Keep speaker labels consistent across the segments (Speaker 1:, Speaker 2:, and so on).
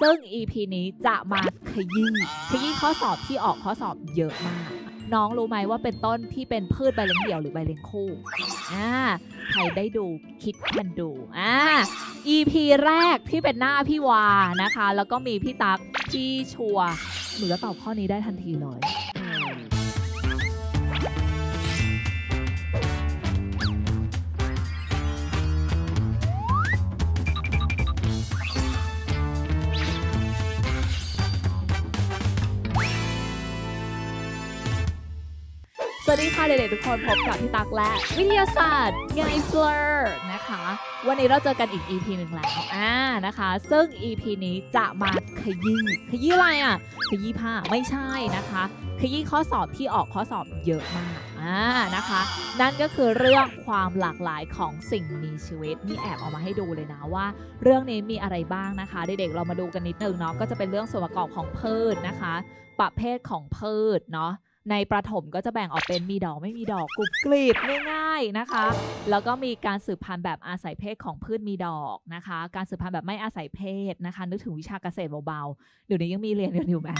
Speaker 1: ซึ่ง EP นี้จะมาขยี้ขยี้ข้อสอบที่ออกข้อสอบเยอะมาก น้องรู้ไหมว่าเป็นต้นที่เป็นพืชใบเลี้ยงเดี่ยวหรือใบเลี้ยงคู่อ่าใครได้ดูคิดกันดูอ่า EP แรกที่เป็นหน้าพี่วานะคะ แล้วก็มีพี่ตั๊กพี่ชัวหนูจะตอบข้อนี้ได้ทันทีเลยวัสดีค่ะเด็กๆทุกคนพบกับพี่ตักและ วิทยาศาสตร์ไงเฟลอร์นะคะวันนี้เราเจอกันอีก EP หนึ่งแล้วอ่านะคะ ซึ่ง EP นี้จะมาขยี้ขยี้อะไรอ่ะขยี้ผ้าไม่ใช่นะคะ ขยี้ข้อสอบที่ออกข้อสอบเยอะมาก อ่านะคะ นั่นก็คือเรื่องความหลากหลายของสิ่งมีชีวิตนี่แอบออกมาให้ดูเลยนะว่า เรื่องนี้มีอะไรบ้างนะคะเด็กๆเรามาดูกันนิดนึงเนาะก็จะเป็นเรื่องส่วนประกอบของพืชนะคะ ประเภทของพืชเนาะในประถมก็จะแบ่งออกเป็นมีดอกไม่มีดอกกรุบกรีบง่ายๆนะคะ แล้วก็มีการสืบพันธุ์แบบอาศัยเพศของพืชมีดอกนะคะ การสืบพันธุ์แบบไม่อาศัยเพศนะคะ นึกถึงวิชาเกษตรเบา ๆ เดี๋ยวนี้ยังมีเรียนกันอยู่ไหม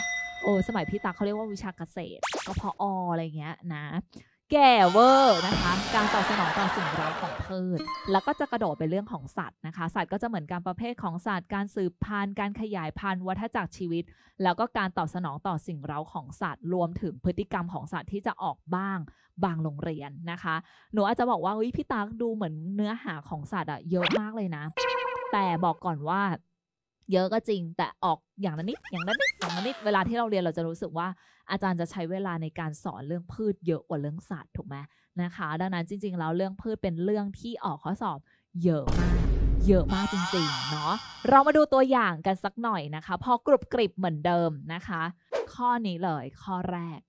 Speaker 1: โอ้สมัยพี่ตาเขาเรียกว่าวิชาเกษตรกพออะไรเงี้ยนะแก่เวอร์นะคะการตอบสนองต่อสิ่งเร้าของพืชแล้วก็จะกระโดดไปเรื่องของสัตว์นะคะ สัตว์ก็จะเหมือนการประเภทของสัตว์การสืบพันธุ์ การขยายพันธุ์ วัฏจักรชีวิต แล้วก็การตอบสนองต่อสิ่งเร้าของสัตว์ รวมถึงพฤติกรรมของสัตว์ที่จะออกบ้างบางโรงเรียนนะคะ หนูอาจจะบอกว่าพี่ตากดูเหมือนเนื้อหาของสัตว์อะเยอะมากเลยนะ แต่บอกก่อนว่าเยอะก็จริง แต่ออกอย่างนั้นนิด อย่างนั้นนิดอย่างนั้นนิด เวลาที่เราเรียนเราจะรู้สึกว่า อาจารย์จะใช้เวลาในการสอนเรื่องพืชเยอะกว่าเรื่องสัตว์ถูกไหมนะคะ ดังนั้นจริงๆแล้วเรื่องพืชเป็นเรื่องที่ออกข้อสอบ เยอะมากเยอะมากจริงๆเนาะเรามาดูตัวอย่างกันสักหน่อยนะคะ พอกรุบกริบเหมือนเดิมนะคะข้อนี้เลยข้อแรก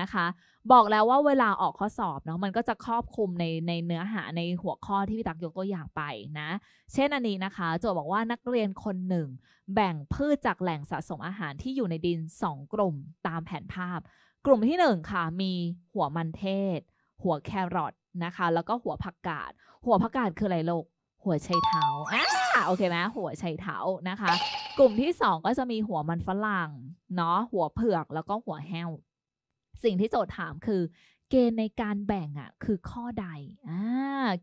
Speaker 1: นะคะ บอกแล้วว่าเวลาออกข้อสอบเนาะมันก็จะครอบคลุมในในเนื้อหาในหัวข้อที่พี่ตักยกตัวอย่างไปนะ เช่นอันนี้นะคะโจทย์บอกว่านักเรียนคนหนึ่งแบ่งพืชจากแหล่งสะสมอาหารที่อยู่ในดิน 2 กลุ่มตามแผนภาพ กลุ่มที่1ค่ะมีหัวมันเทศ หัวแครอทนะคะ แล้วก็หัวผักกาดหัวผักกาดคืออะไรลูกหัวไชเท้าอ่าโอเคไหม หัวไชเท้านะคะ กลุ่มที่สองก็จะมีหัวมันฝรั่ง เนาะ หัวเผือก แล้วก็หัวแห้ว สิ่งที่โจทย์ถามคือ เกณฑ์ในการแบ่งอ่ะคือข้อใดอ่า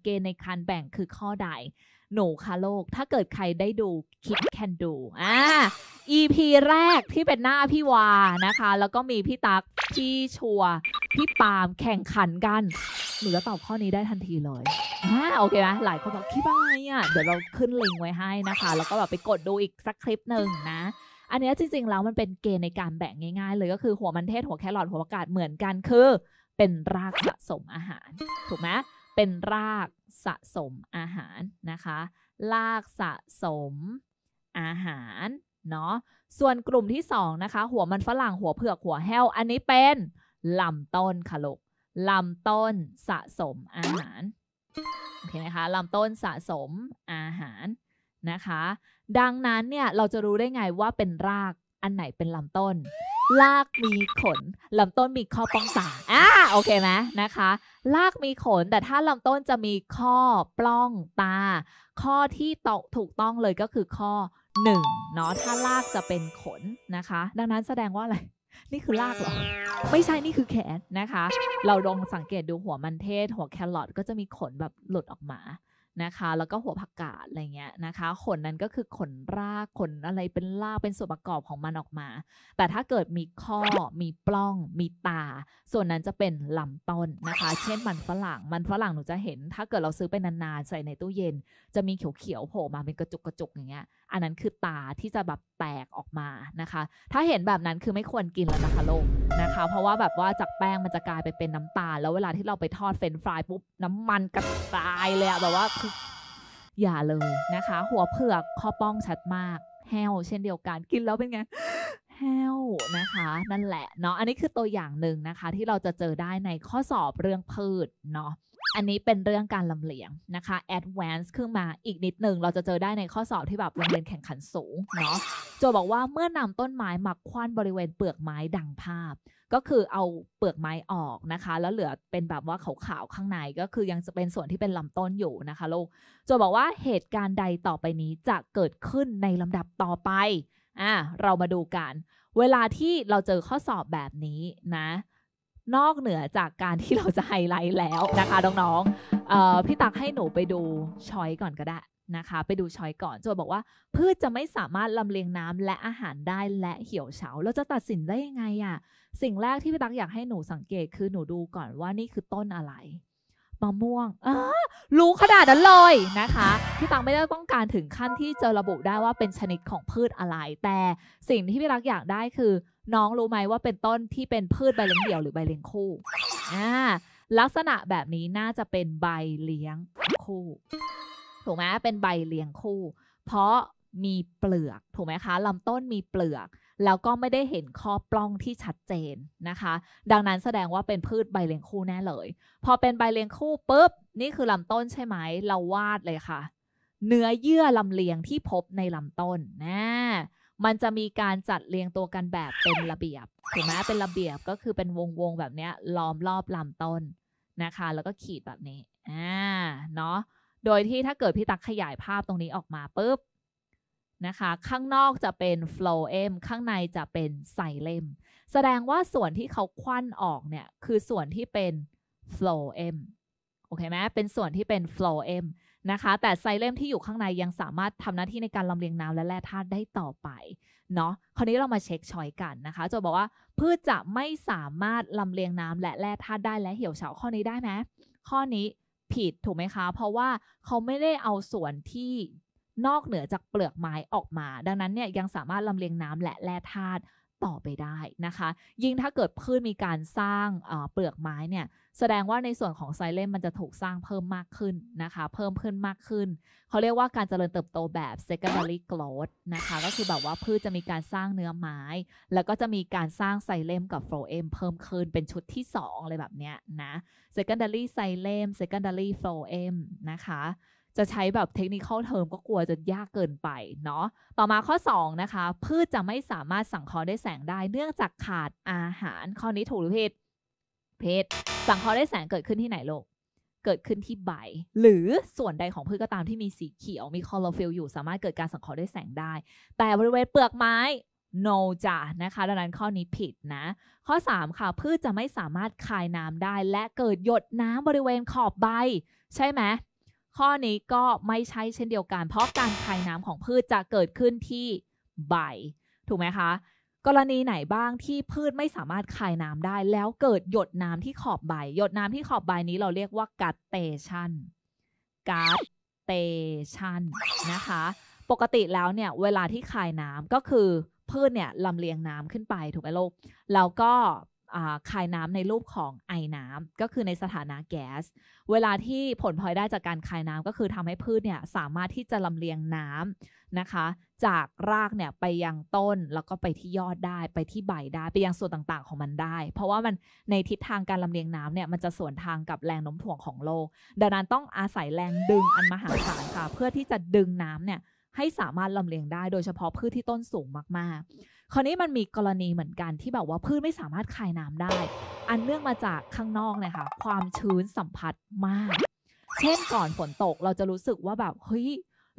Speaker 1: เกณฑ์ในการแบ่งคือข้อใด หนูคะโลก ถ้าเกิดใครได้ดู คิดแคนดู อ่า EP แรกที่เป็นหน้าพี่วานะคะ แล้วก็มีพี่ตักพี่ชัวพี่ปาล์มแข่งขันกันหนูจะตอบข้อนี้ได้ทันทีเลย อ่าโอเคนะหลายคนบอกพี่บายอ่ะเดี๋ยวเราขึ้นลิงก์ไว้ให้นะคะ แล้วก็แบบไปกดดูอีกสักคลิปหนึ่งนะ อันนี้จริง ๆ แล้วมันเป็นเกณฑ์ในการแบ่งง่ายๆเลยก็คือหัวมันเทศหัวแครอทหัวปรกาศเหมือนกันคือเป็นรากสะสมอาหาร ถูกไหมเป็นรากสะสมอาหารนะคะรากสะสมอาหารเนาะส่วนกลุ่มที่2นะคะหัวมันฝรั่งหัวเผือกหัวแห้วอันนี้เป็นลำต้นค่ะลูกลำต้นสะสมอาหารโอเคไหมคะ ลำต้นสะสมอาหารนะคะ ดังนั้นเนี่ยเราจะรู้ได้ไงว่าเป็นราก อันไหนเป็นลำต้น รากมีขน ลำต้นมีข้อป้องตาอ่าโอเคไหมนะคะ รากมีขน แต่ถ้าลำต้นจะมีข้อปล้องตา ข้อที่ตถูกต้องเลยก็คือข้อ1เนาะ ถ้ารากจะเป็นขนนะคะ ดังนั้นแสดงว่าอะไรนี่คือลากเหรอ ไม่ใช่นี่คือแขนนะคะ เราลองสังเกตดูหัวมันเทศ หัวแครอทก็จะมีขนแบบหลุดออกมานะคะแล้วก็หัวผักกาดอะไรเงี้ยนะคะ ขนนั้นก็คือขนรากขนอะไรเป็นรากเป็นส่วนประกอบของมันออกมา แต่ถ้าเกิดมีข้อมีปล้องมีตา ส่วนนั้นจะเป็นลำต้นนะคะ เช่นมันฝรั่งมันฝรั่งหนูจะเห็น ถ้าเกิดเราซื้อไปนานๆใส่ในตู้เย็น จะมีเขียวๆโผล่มาเป็นกระจุกกระจุกอย่างเงี้ยอันนั้นคือตาที่จะแบบแตกออกมานะคะ ถ้าเห็นแบบนั้นคือไม่ควรกินแล้วนะคะลลกนะคะ เพราะว่าแบบว่าจากแป้งมันจะกลายไปเป็นน้ำตาลแล้วเวลาที่เราไปทอดเฟรนฟรายปุ๊บน้ำมันกระจายเลยอะแบบว่าอย่าเลยนะคะ หัวเผือก ข้อป้องชัดมากแฮวเช่นเดียวกันกินแล้วเป็นไงแฮวนะคะ นั่นแหละเนาะอันนี้คือตัวอย่างหนึ่งนะคะ ที่เราจะเจอได้ในข้อสอบเรื่องพืชเนาะอันนี้เป็นเรื่องการลำเลียงนะคะ advance ขึ้นมาอีกนิดหนึ่งเราจะเจอได้ในข้อสอบที่แบบโรงเรียนแข่งขันสูงเนาะโจบอกว่าเมื่อนำต้นไม้มาคว้านบริเวณเปลือกไม้ดังภาพ ก็คือเอาเปลือกไม้ออกนะคะ แล้วเหลือเป็นแบบว่าขาวๆข้างในก็คือยังจะเป็นส่วนที่เป็นลำต้นอยู่นะคะลูกโจบอกว่าเหตุการณ์ใดต่อไปนี้จะเกิดขึ้นในลำดับต่อไปอ่ะเรามาดูกัน เวลาที่เราเจอข้อสอบแบบนี้นะนอกเหนือจากการที่เราจะไฮไลท์แล้วนะคะน้องๆพี่ตักให้หนูไปดูชอยก่อนก็ได้นะคะ ไปดูชอยก่อนโจบอกว่า พืชจะไม่สามารถลำเลียงน้ำและอาหารได้และเหี่ยวเฉาเราจะตัดสินได้ยังไงอะสิ่งแรกที่พี่ตักอยากให้หนูสังเกตคือหนูดูก่อนว่านี่คือต้นอะไรมะม่วงรู้ขนาดนั้นเลยนะคะ พี่ตังไม่ได้ต้องการถึงขั้นที่จะระบุได้ว่าเป็นชนิดของพืชอะไร แต่สิ่งที่พี่รักอยากได้คือน้องรู้ไหมว่าเป็นต้นที่เป็นพืชใบเลี้ยงเดี่ยวหรือใบเลี้ยงคู่อ่าลักษณะแบบนี้น่าจะเป็นใบเลี้ยงคู่ถูกไหมเป็นใบเลี้ยงคู่ เพราะมีเปลือกถูกไหมคะลำต้นมีเปลือกแล้วก็ไม่ได้เห็นข้อปล้องที่ชัดเจนนะคะ ดังนั้นแสดงว่าเป็นพืชใบเลี้ยงคู่แน่เลย พอเป็นใบเลี้ยงคู่ปุ๊บนี่คือลำต้นใช่ไหม เราวาดเลยค่ะ เนื้อเยื่อลำเลียงที่พบในลำต้นนะมันจะมีการจัดเรียงตัวกันแบบเป็นระเบียบ ถูกไหมเป็นระเบียบก็คือเป็นวงวงแบบนี้ล้อมรอบลำต้นนะคะ แล้วก็ขีดแบบนี้ อ่า เนาะโดยที่ถ้าเกิดพี่ตักขยายภาพตรงนี้ออกมาปุ๊บนะคะ ข้างนอกจะเป็น phloem ข้างในจะเป็นไซเลม แสดงว่าส่วนที่เขาควันออก เนี่ยคือส่วนที่เป็น phloem โอเคไหมเป็นส่วนที่เป็น phloem นะคะแต่ไซเลมที่อยู่ข้างในยังสามารถทำหน้าที่ในการลำเลียงน้ำและแร่ธาตุได้ต่อไปเนาะคราวนี้เรามาเช็คชอยกันนะคะจะบอกว่าพืชจะไม่สามารถลำเลียงน้ำ และแร่ธาตุได้และเหี่ยวเฉาข้อนี้ได้ไหมข้อนี้ผิดถูกไหมคะ เพราะว่าเขาไม่ได้เอาส่วนที่นอกเหนือจากเปลือกไม้ออกมา ดังนั้นเนี่ยยังสามารถลำเลียงน้ำและแร่ธาตุต่อไปได้นะคะ ยิ่งถ้าเกิดพืชมีการสร้างเปลือกไม้เนี่ยแสดงว่าในส่วนของไซเลมมันจะถูกสร้างเพิ่มมากขึ้นนะคะเพิ่มขึ้นมากขึ้นเขาเรียกว่าการเจริญเติบโตแบบ secondary growth นะคะก็คือแบบว่าพืชจะมีการสร้างเนื้อไม้ แล้วก็จะมีการสร้างไซเลมกับโฟลเอมเพิ่มขึ้นเป็นชุดที่2อะไรแบบเนี้ยนะ secondary ไซเลม secondary โฟลเอมนะคะจะใช้แบบเทคนิคเทอมก็กลัวจะยากเกินไปเนาะ ต่อมาข้อ 2 นะคะ พืชจะไม่สามารถสังเคราะห์ได้แสงได้ เนื่องจากขาดอาหารข้อนี้ถูกหรือผิดผิดสังเคราะห์ได้แสงเกิดขึ้นที่ไหนโลกเกิดขึ้นที่ใบ หรือส่วนใดของพืชก็ตามที่มีสีเขียว มีคลอโรฟิลล์อยู่สามารถเกิดการสังเคราะห์ได้แสงได้ แต่บริเวณเปลือกไม้ no จ้ะนะคะดังนั้นข้อนี้ผิดนะ ข้อ 3 ค่ะพืชจะไม่สามารถคายน้ำได้ และเกิดหยดน้ำบริเวณขอบใบใช่ไหมข้อนี้ก็ไม่ใช่เช่นเดียวกัน เพราะการคายน้ำของพืชจะเกิดขึ้นที่ใบ ถูกไหมคะกรณีไหนบ้างที่พืชไม่สามารถคายน้ำได้ แล้วเกิดหยดน้ำที่ขอบใบหยดน้ำที่ขอบใบนี้เราเรียกว่ากัตเตชันกัตเตชันนะคะปกติแล้วเนี่ยเวลาที่คายน้ำก็คือพืชเนี่ยลำเลียงน้ำขึ้นไปถูกไหมลูกแล้วก็คายน้ำในรูปของไอน้ำ ก็คือในสถานะแกส๊สเวลาที่ผลพลอยได้จากการคายน้ำก็คือทำให้พืชเนี่ยสามารถที่จะลำเลียงน้ำนะคะ จากรากเนี่ยไปยังต้นแล้วก็ไปที่ยอดได้ ไปที่ใบได้ไปยังส่วนต่างๆของมันได้ เพราะว่ามันในทิศทางการลำเลียงน้ำเนี่ยมันจะสวนทางกับแรงโน้มถ่วงของโลกดังนั้นต้องอาศัยแรงดึงอันมหาศาลค่ะเพื่อที่จะดึงน้ำเนี่ยให้สามารถลำเลียงได้โดยเฉพาะพืชที่ต้นสูงมากๆคราวนี้มันมีกรณีเหมือนกันที่แบบว่าพืชไม่สามารถคายน้ำได้ อันเนื่องมาจากข้างนอกเลยค่ะความชื้นสัมผัสมาก เช่นก่อนฝนตกเราจะรู้สึกว่าแบบเฮ้ย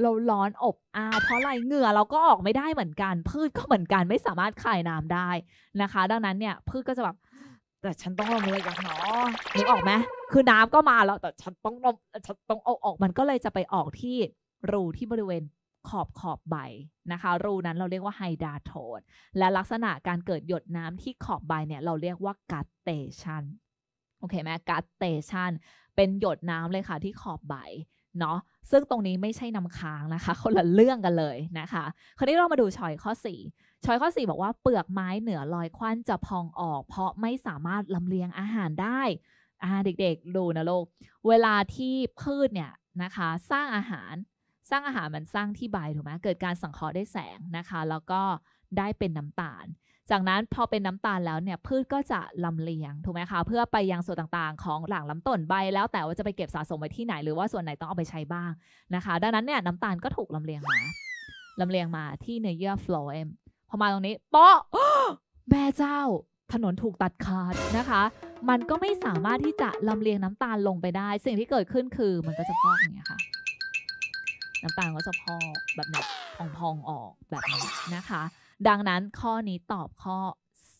Speaker 1: เราร้อนอบอ้าวเพราะอะไรเหงื่อเราก็ออกไม่ได้เหมือนกัน พืชก็เหมือนกันไม่สามารถคายน้ำได้นะคะ ดังนั้นเนี่ยพืชก็จะแบบ แต่ฉันต้องลมเลยอย่างนนอนึกออกไหมคือน้ำก็มาแล้วแต่ฉันต้องลมฉันต้องเอาออกมันก็เลยจะไปออกที่รูที่บริเวณขอบขอบใบนะคะ รู นั้นเราเรียกว่า ไฮดาโทดและลักษณะการเกิด หยดน้ำที่ขอบใบเนี่ยเราเรียกว่ากัตเตชัน โอเคไหมกัตเตชัน เป็นหยดน้ำเลยค่ะที่ขอบใบ เนาะซึ่งตรงนี้ไม่ใช่น้ำค้างนะคะ คนละเรื่องกันเลยนะคะ คราวนี้เรามาดูชอยข้อ 4ชอยข้อ 4 บอกว่า เปลือกไม้เหนือลอยควันจะพองออก เพราะไม่สามารถลำเลียงอาหารได้อ่าเด็กๆ ดูนะลูกเวลาที่พืชเนี่ยนะคะ สร้างอาหารสร้างอาหารมันสร้างที่ใบถูกไหมเกิดการสังเคราะห์ได้แสงนะคะ แล้วก็ได้เป็นน้ำตาล จากนั้นพอเป็นน้ำตาลแล้วเนี่ยพืชก็จะลำเลียงถูกไหมคะ เพื่อไปยังส่วนต่างๆ ของหลังลำต้นใบ แล้วแต่ว่าจะไปเก็บสะสมไว้ที่ไหนหรือว่าส่วนไหนต้องเอาไปใช้บ้างนะคะ ดังนั้นเนี่ยน้ำตาลก็ถูกลำเลียงมา ลำเลียงมาที่เนื้อเยื่อฟลอเอมพอมาตรงนี้ป๊ะแม่เจ้า ถนนถูกตัดขาดนะคะ มันก็ไม่สามารถที่จะลำเลียงน้ำตาลลงไปได้ สิ่งที่เกิดขึ้นคือมันก็จะพอกอย่างเงี้ยค่ะน้ำตาลก็จะพอกแบบนี้พองๆออกแบบนี้นะคะ ดังนั้นข้อนี้ตอบข้อ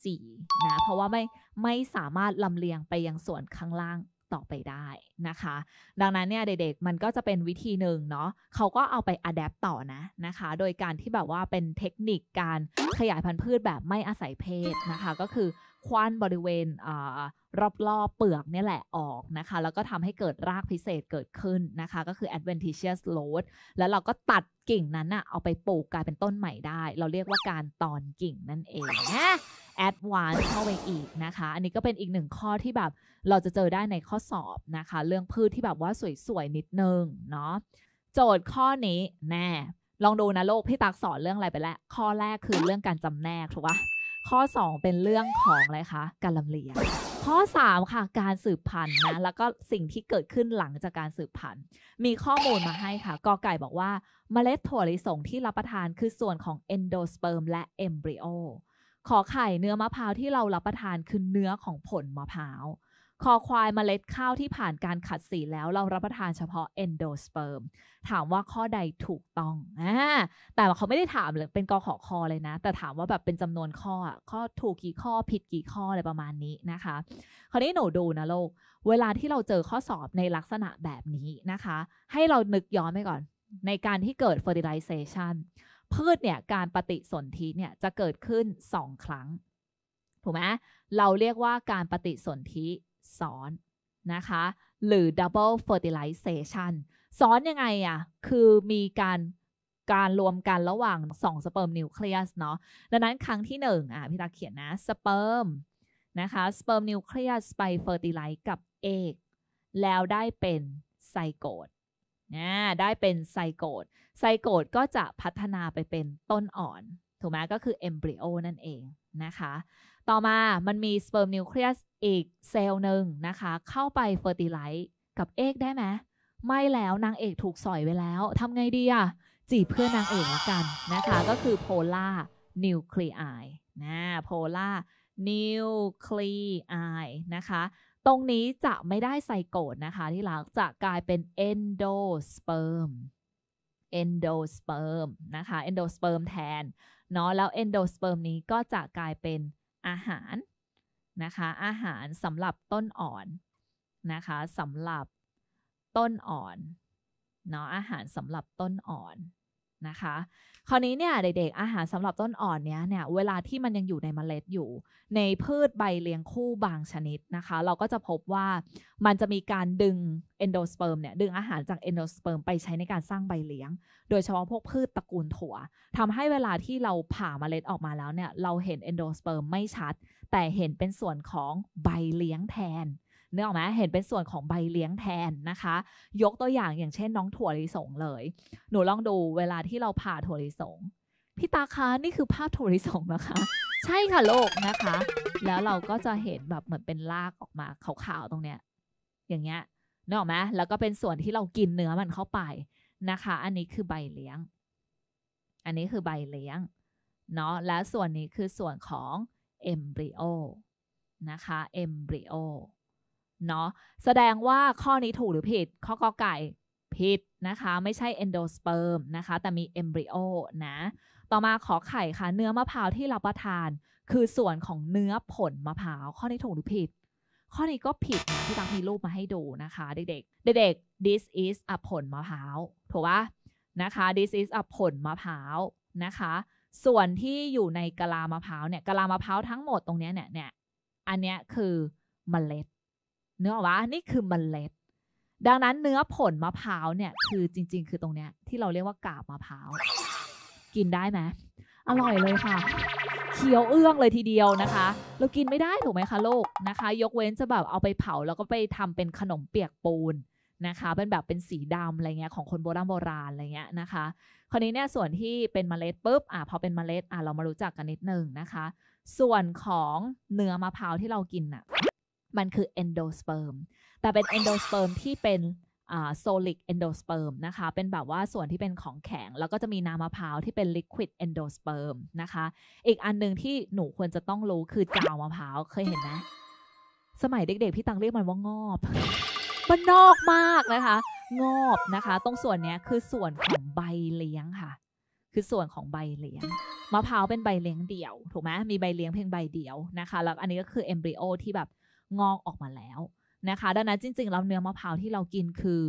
Speaker 1: 4 นะเพราะว่าไม่ไม่สามารถลำเลียงไปยังส่วนข้างล่างต่อไปได้นะคะ ดังนั้นเนี่ยเด็กๆมันก็จะเป็นวิธีหนึ่งเนาะเขาก็เอาไปอัดแอปต่อนะนะคะโดยการที่แบบว่าเป็นเทคนิคการขยายพันธุ์พืชแบบไม่อาศัยเพศนะคะก็คือคว้านบริเวณรอบๆเปลือกนี่แหละออกนะคะ แล้วก็ทำให้เกิดรากพิเศษเกิดขึ้นนะคะก็คือ adventitious load แล้วเราก็ตัดกิ่งนั้นอะเอาไปปลูกกลายเป็นต้นใหม่ได้ เราเรียกว่าการตอนกิ่งนั่นเองนะแอดวานเข้าไปอีกนะคะ อันนี้ก็เป็นอีกหนึ่งข้อที่แบบเราจะเจอได้ในข้อสอบนะคะ เรื่องพืชที่แบบว่าสวยๆ นิดนึงเนาะโจทย์ข้อนี้แน่ลองดูนะโลกพี่ตักสอนเรื่องอะไรไปแล้ว ข้อแรกคือเรื่องการจำแนกถูกปะข้อ 2 เป็นเรื่องของอะไรคะการลำเลียงข้อ3ค่ะ การสืบพันธุ์นะแล้วก็สิ่งที่เกิดขึ้นหลังจากการสืบพันธุ์มีข้อมูลมาให้ค่ะกอไก่บอกว่าเมล็ดถั่วลิสงที่รับประทานคือส่วนของเอนโดสเปิร์มและเอมบริโอขอไข่เนื้อมะพร้าวที่เรารับประทานคือเนื้อของผลมะพร้าวคอควายมเมล็ดข้าวที่ผ่านการขัดสีแล้ว เรารับประทานเฉพาะเอนโดสเปิร์ม ถามว่าข้อใดถูกต้องอ่าแต่เขาไม่ได้ถามเลยเป็นกอขอคอเลยนะ แต่ถามว่าแบบเป็นจำนวนข้อข้อถูกกี่ข้อผิดกี่ข้ออะไรประมาณนี้นะคะ คราวนี้หนูดูนะโลก เวลาที่เราเจอข้อสอบในลักษณะแบบนี้นะคะ ให้เรานึกย้อนไปก่อน ในการที่เกิด fertilization พืชเนี่ยการปฏิสนธิเนี่ยจะเกิดขึ้น 2 ครั้งถูกไหมเราเรียกว่าการปฏิสนธิซ้อนนะคะ หรือ double fertilization ซ้อนยังไงอะ่ะ คือมีการการรวมกันระหว่าง 2สเปิร์มนิวเคลียสเนาะดังนั้นครั้งที่1อ่ะ พี่ตาเขียนนะสเปิร์มนะคะสเปิร์มนิวเคลียสไปเฟอร์ติไลซ์กับเอก แล้วได้เป็นไซโกดนะได้เป็นไซโกดไซโกดก็จะพัฒนาไปเป็นต้นอ่อน ถูกไหมก็คือเอมบริโอนั่นเองนะคะต่อมา มันมีสเปิร์มนิวเคลียสอีก เซลล์หนึ่งนะคะ เข้าไปเฟอร์ติไลท์กับเอกได้ไหม ไม่แล้วนางเอกถูกสอยไว้แล้ว ทำไงดีอะจีบเพื่อนนางเอกกันนะคะ ก็คือโพล่านิวเคลียร์นะ โพล่านิวเคลียร์นะคะ ตรงนี้จะไม่ได้ไซโกดนะคะ ที่หลังจะกลายเป็นเอนโดสเปิร์ม เอนโดสเปิร์มนะคะ เอนโดสเปิร์มแทน เนาะ แล้วเอนโดสเปิร์มนี้ก็จะกลายเป็นอาหารนะคะอาหารสำหรับต้นอ่อนนะคะสำหรับต้นอ่อนเนาะอาหารสำหรับต้นอ่อนนะคะคราวนี้เนี่ยเด็กๆอาหารสำหรับต้นอ่อนเนี้ยเนี่ยเวลาที่มันยังอยู่ในมเมล็ดอยู่ ในพืชใบเลี้ยงคู่บางชนิดนะคะเราก็จะพบว่ามันจะมีการดึงเอนโดสเปิร์มเนี่ยดึงอาหารจากเอนโดสเปิร์มไปใช้ในการสร้างใบเลี้ยง โดยเฉพาะพวกพืชตระกูลถั่วทำให้เวลาที่เราผ่าเมล็ดออกมาแล้วเนี่ยเราเห็นเอนโดสเปิร์มไม่ชัดแต่เห็นเป็นส่วนของใบเลี้ยงแทนเนื้อออกไหมเห็นเป็นส่วนของใบเลี้ยงแทนนะคะ ยกตัวอย่างอย่างเช่น น้องถั่วลิสงเลย หนูลองดูเวลาที่เราผ่าถั่วลิสง พี่ตาคะนี่คือภาพถั่วลิสงนะคะ ใช่ค่ะโลกนะคะ แล้วเราก็จะเห็นแบบเหมือนเป็นรากออกมาขาวๆตรงเนี้ย อย่างเงี้ยนึกออกไหมแล้วก็เป็นส่วนที่เรากินเนื้อมันเข้าไปนะคะ อันนี้คือใบเลี้ยง อันนี้คือใบเลี้ยง เนาะ และส่วนนี้คือส่วนของเอมบริโอนะคะ เอมบริโอเนาะแสดงว่าข้อนี้ถูกหรือผิด ข้อกอไก่ผิดนะคะ ไม่ใช่ endosperm นะคะ แต่มี embryo นะ ต่อมาขอไข่ค่ะ เนื้อมะพร้าวที่รับประทาน คือส่วนของเนื้อผลมะพร้าว ข้อนี้ถูกหรือผิด ข้อนี้ก็ผิดนะที่ตักมีรูปมาให้ดูนะคะเด็ก ๆ เด็ก ๆ this is a ผลมะพร้าวถูกปะนะคะ this is a ผลมะพร้าวนะคะ ส่วนที่อยู่ในกะลามะพร้าวเนี่ย กะลามะพร้าวทั้งหมดตรงนี้เนี่ยเนี่ยอันเนี้ยคือเมล็ดเนื้อวะนี่คือมเมล็ด ดังนั้นเนื้อผลมะพร้าวเนี่ยคือจริงๆ คือตรงเนี้ยที่เราเรียกว่ากาบมะพร้าว กินได้ไหมอร่อยเลยค่ะเคี้ยวเอื้องเลยทีเดียวนะคะเรากินไม่ได้ถูกไหมคะลูกนะคะ ยกเว้นจะแบบเอาไปเผาแล้วก็ไปทำเป็นขนมเปียกปูนนะคะ เป็นแบบเป็นสีดำอะไรเงี้ยของคนโบราณโบราณอะไรเงี้ยนะคะ คราวนี้เนี่ยส่วนที่เป็นเมล็ดปุ๊บ อ่ะพอเป็นเมล็ดอ่ะเรามารู้จักกันนิดนึงนะคะ ส่วนของเนื้อมะพร้าวที่เรากินอ่ะมันคือ endosperm แต่เป็น endosperm ที่เป็นโซลิกเอนโดสเปิร์มนะคะ เป็นแบบว่าส่วนที่เป็นของแข็ง แล้วก็จะมีน้ำมะพร้าวที่เป็นลิควิดเอนโดสเปิร์มนะคะ อีกอันหนึ่งที่หนูควรจะต้องรู้คือจาวมะพร้าว เคยเห็นไหมสมัยเด็กๆ พี่ตังเรียกมันว่างอบมันนอกมากนะคะงอบนะคะ ตรงส่วนนี้คือส่วนของใบเลี้ยงค่ะ คือส่วนของใบเลี้ยง มะพร้าวเป็นใบเลี้ยงเดี่ยว ถูกไหมมีใบเลี้ยงเพียงใบเดียวนะคะ แล้วอันนี้ก็คือเอมบริโอที่แบบงอกออกมาแล้วนะคะดังนั้นจริงๆแล้วเนื้อมะพร้าวที่เรากินคือ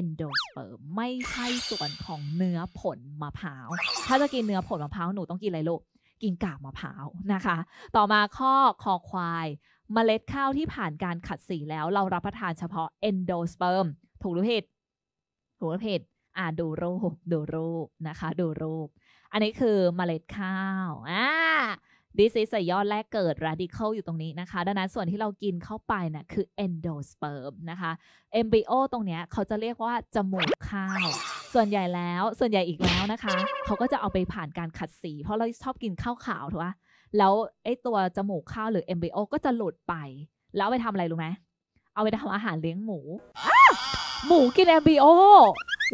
Speaker 1: endosperm ไม่ใช่ส่วนของเนื้อผลมะพร้าวถ้าจะกินเนื้อผลมะพร้าวหนูต้องกินอะไรลูกกินกากมะพร้าวนะคะ ต่อมาข้อคอควายมเมล็ดข้าวที่ผ่านการขัดสีแล้วเรารับประทานเฉพาะ endosperm ถูกหรือผิดถูกหรือผิดอ่าดูรูปดูรูปนะคะดูรูปอันนี้คือมเมล็ดข้าวอ่า this is ย่อแรกเกิด radical อยู่ตรงนี้นะคะ ดังนั้นส่วนที่เรากินเข้าไปนะ่ะคือ endosperm นะคะ embryo ตรงเนี้ยเขาจะเรียกว่า จมูกข้าว ส่วนใหญ่แล้วส่วนใหญ่อีกแล้วนะคะ เขาก็จะเอาไปผ่านการขัดสี เพราะเราชอบกินข้าวขาวถูกไหมแล้วไอ้ตัวจมูกข้าว หรือ embryo ก็จะหลุดไป แล้วไปทำอะไรรู้ไหม เอาไปทำอาหารเลี้ยงหมู หมูกิน embryo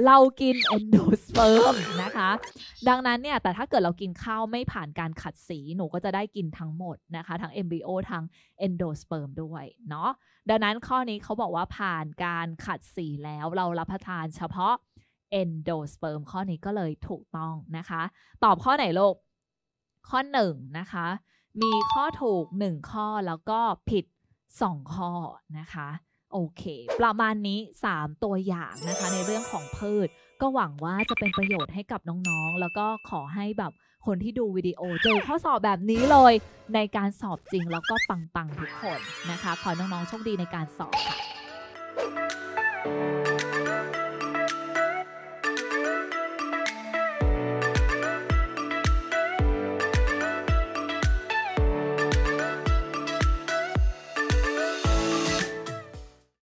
Speaker 1: เรากินเอนโดสเปิร์มนะคะ ดังนั้นเนี่ย แต่ถ้าเกิดเรากินข้าว ไม่ผ่านการขัดสี หนูก็จะได้กินทั้งหมดนะคะ ทั้ง MBO ทั้งเอนโดสเปิร์มด้วย เนาะ ดังนั้นข้อนี้เขาบอกว่าผ่านการขัดสีแล้วเรารับประทานเฉพาะเอนโดสเปิร์มข้อนี้ก็เลยถูกต้องนะคะ ตอบข้อไหนลูกข้อหนึ่งนะคะ มีข้อถูกหนึ่งข้อแล้วก็ผิดสองข้อนะคะโอเค ประมาณนี้ 3 ตัวอย่างนะคะ ในเรื่องของพืชก็หวังว่าจะเป็นประโยชน์ให้กับน้องๆ แล้วก็ขอให้แบบคนที่ดูวิดีโอเจอข้อสอบแบบนี้เลย ในการสอบจริงแล้วก็ปังๆทุกคนนะคะ ขอน้องๆโชคดีในการสอบค่ะ